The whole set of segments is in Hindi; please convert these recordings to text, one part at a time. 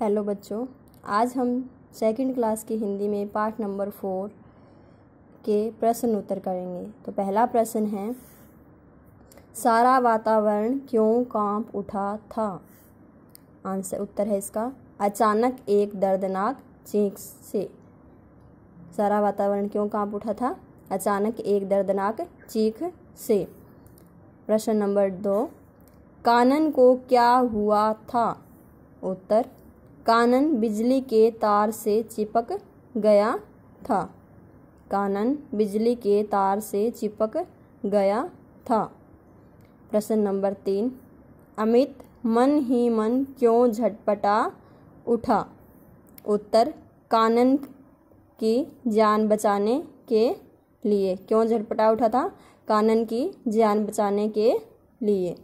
हेलो बच्चों आज हम सेकंड क्लास की हिंदी में पाठ नंबर फोर के प्रश्न उत्तर करेंगे तो पहला प्रश्न है सारा वातावरण क्यों कांप उठा था आंसर उत्तर है इसका अचानक एक दर्दनाक चीख से सारा वातावरण क्यों कांप उठा था अचानक एक दर्दनाक चीख से प्रश्न नंबर दो कानन को क्या हुआ था उत्तर कानन बिजली के तार से चिपक गया था कानन बिजली के तार से चिपक गया था प्रश्न नंबर तीन अमित मन ही मन क्यों झटपटा उठा उत्तर कानन की जान बचाने के लिए क्यों झटपटा उठा था कानन की जान बचाने के लिए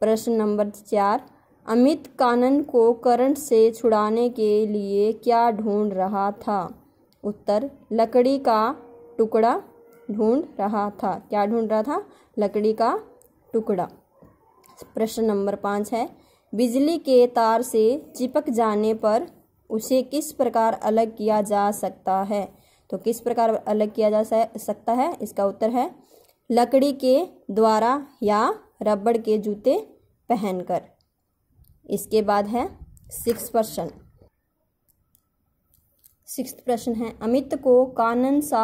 प्रश्न नंबर चार अमित कानन को करंट से छुड़ाने के लिए क्या ढूंढ रहा था उत्तर लकड़ी का टुकड़ा ढूंढ रहा था क्या ढूंढ रहा था लकड़ी का टुकड़ा प्रश्न नंबर पाँच है बिजली के तार से चिपक जाने पर उसे किस प्रकार अलग किया जा सकता है तो किस प्रकार अलग किया जा सकता है इसका उत्तर है लकड़ी के द्वारा या रबड़ के जूते पहनकर इसके बाद है सिक्स प्रश्न सिक्स प्रश्न है अमित को कानन सा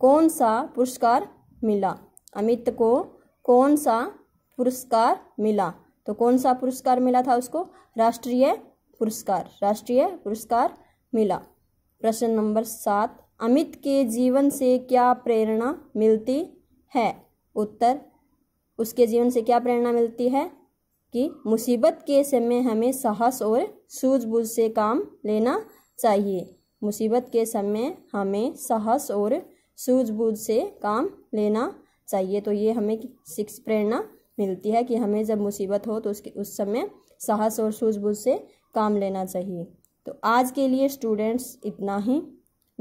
कौन सा पुरस्कार मिला अमित को कौन सा पुरस्कार मिला तो कौन सा पुरस्कार मिला था उसको राष्ट्रीय पुरस्कार राष्ट्रीय पुरस्कार मिला प्रश्न नंबर सात अमित के जीवन से क्या प्रेरणा मिलती है उत्तर उसके जीवन से क्या प्रेरणा मिलती है कि मुसीबत के समय हमें साहस और सूझबूझ से काम लेना चाहिए मुसीबत के समय हमें साहस और सूझबूझ से काम लेना चाहिए तो ये हमें सिक्स प्रेरणा मिलती है कि हमें जब मुसीबत हो तो उसके उस समय साहस और सूझबूझ से काम लेना चाहिए तो आज के लिए स्टूडेंट्स इतना ही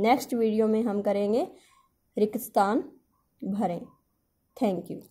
नेक्स्ट वीडियो में हम करेंगे रिक्स्तान भरें थैंक यू